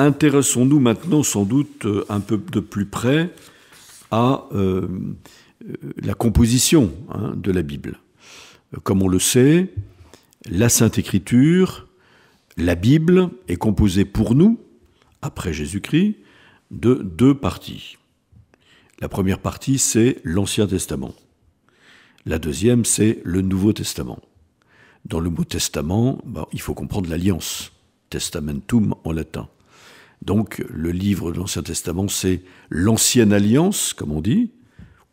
Intéressons-nous maintenant sans doute euh, un peu de plus près à euh, euh, la composition hein, de la Bible. Comme on le sait, la Sainte Écriture, la Bible est composée pour nous, après Jésus-Christ, de deux parties. La première partie, c'est l'Ancien Testament. La deuxième, c'est le Nouveau Testament. Dans le mot testament, bah, il faut comprendre l'alliance, testamentum en latin. Donc le livre de l'Ancien Testament, c'est l'ancienne alliance, comme on dit,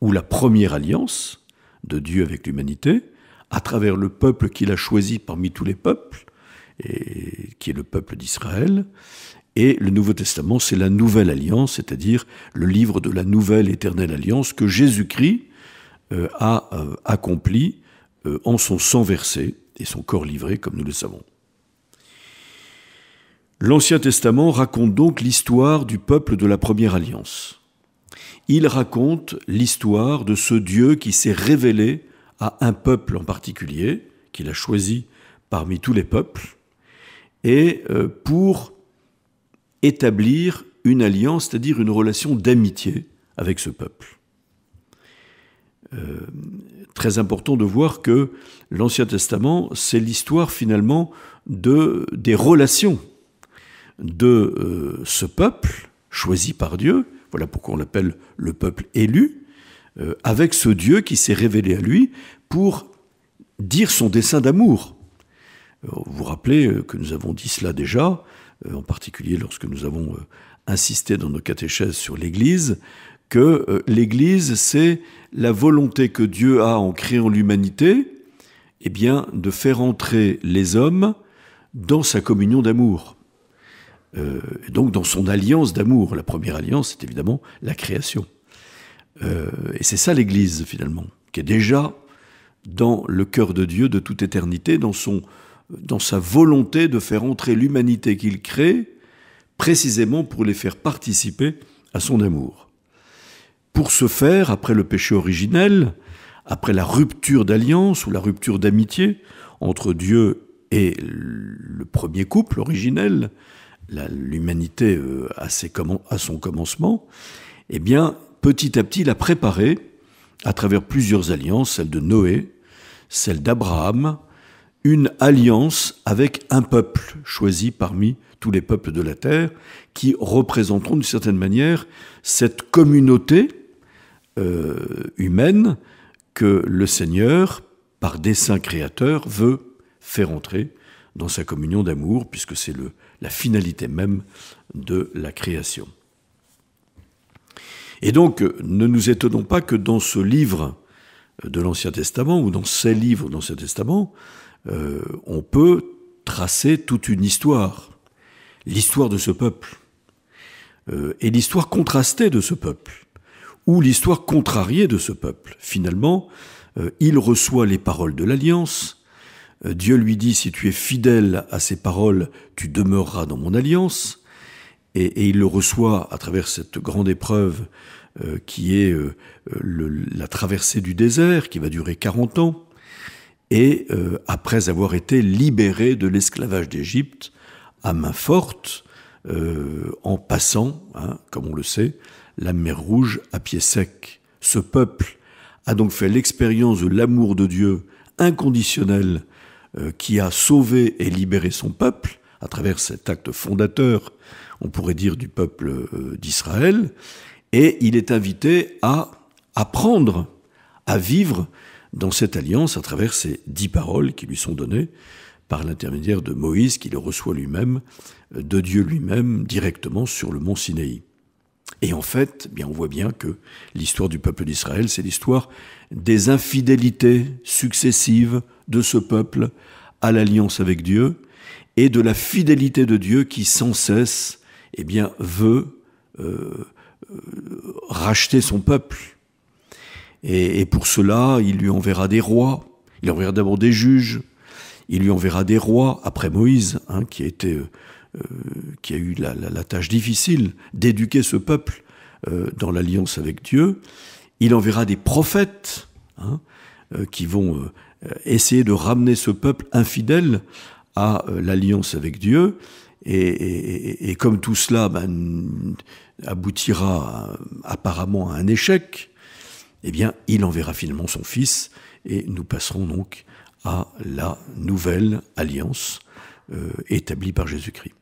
ou la première alliance de Dieu avec l'humanité, à travers le peuple qu'il a choisi parmi tous les peuples, et qui est le peuple d'Israël. Et le Nouveau Testament, c'est la nouvelle alliance, c'est-à-dire le livre de la nouvelle éternelle alliance que Jésus-Christ euh, a euh, accompli euh, en son sang versé et son corps livré, comme nous le savons. L'Ancien Testament raconte donc l'histoire du peuple de la première alliance. Il raconte l'histoire de ce Dieu qui s'est révélé à un peuple en particulier, qu'il a choisi parmi tous les peuples, et euh, pour établir une alliance, c'est-à-dire une relation d'amitié avec ce peuple. Euh, très important de voir que l'Ancien Testament, c'est l'histoire finalement de, des relations de euh, ce peuple choisi par Dieu, voilà pourquoi on l'appelle le peuple élu, euh, avec ce Dieu qui s'est révélé à lui pour dire son dessein d'amour. Vous vous rappelez euh, que nous avons dit cela déjà, en particulier lorsque nous avons insisté dans nos catéchèses sur l'Église, que l'Église, c'est la volonté que Dieu a en créant l'humanité, eh bien, de faire entrer les hommes dans sa communion d'amour. Euh, donc dans son alliance d'amour, la première alliance, c'est évidemment la création. Euh, et c'est ça l'Église finalement, qui est déjà dans le cœur de Dieu de toute éternité, dans, son, dans sa volonté de faire entrer l'humanité qu'il crée, précisément pour les faire participer à son amour. Pour ce faire, après le péché originel, après la rupture d'alliance ou la rupture d'amitié entre Dieu et le premier couple originel, l'humanité euh, à, son commencement, eh bien, petit à petit, l'a préparé, à travers plusieurs alliances, celle de Noé, celle d'Abraham, une alliance avec un peuple choisi parmi tous les peuples de la terre, qui représenteront d'une certaine manière cette communauté euh, humaine que le Seigneur, par dessein créateur, veut faire entrer dans sa communion d'amour, puisque c'est le, la finalité même de la création. Et donc, ne nous étonnons pas que dans ce livre de l'Ancien Testament, ou dans ces livres d'Ancien l'Ancien Testament, euh, on peut tracer toute une histoire, l'histoire de ce peuple, euh, et l'histoire contrastée de ce peuple, ou l'histoire contrariée de ce peuple. Finalement, euh, il reçoit les paroles de l'Alliance, euh, Dieu lui dit, si tu es fidèle à ses paroles, tu demeureras dans mon alliance. Et, il le reçoit à travers cette grande épreuve euh, qui est euh, la traversée du désert, qui va durer 40 ans. Et après avoir été libéré de l'esclavage d'Égypte à main forte, en passant, hein, comme on le sait, la mer Rouge à pied sec. Ce peuple a donc fait l'expérience de l'amour de Dieu inconditionnel euh, qui a sauvé et libéré son peuple, à travers cet acte fondateur, on pourrait dire, du peuple euh, d'Israël, et il est invité à apprendre à vivre dans cette alliance à travers ces dix paroles qui lui sont données par l'intermédiaire de Moïse, qui le reçoit lui-même, euh, de Dieu lui-même, directement sur le mont Sinaï. Et en fait, bien, on voit bien que l'histoire du peuple d'Israël, c'est l'histoire des infidélités successives de ce peuple à l'alliance avec Dieu et de la fidélité de Dieu qui sans cesse eh bien, veut euh, euh, racheter son peuple. Et, pour cela, il lui enverra des rois, il enverra d'abord des juges, il lui enverra des rois, après Moïse, hein, qui a été euh, qui a eu la, tâche difficile d'éduquer ce peuple euh, dans l'alliance avec Dieu. Il enverra des prophètes hein, euh, qui vont essayer de ramener ce peuple infidèle à l'alliance avec Dieu. Et, comme tout cela ben, aboutira apparemment à un échec, eh bien, il enverra finalement son fils et nous passerons donc à la nouvelle alliance établie par Jésus-Christ.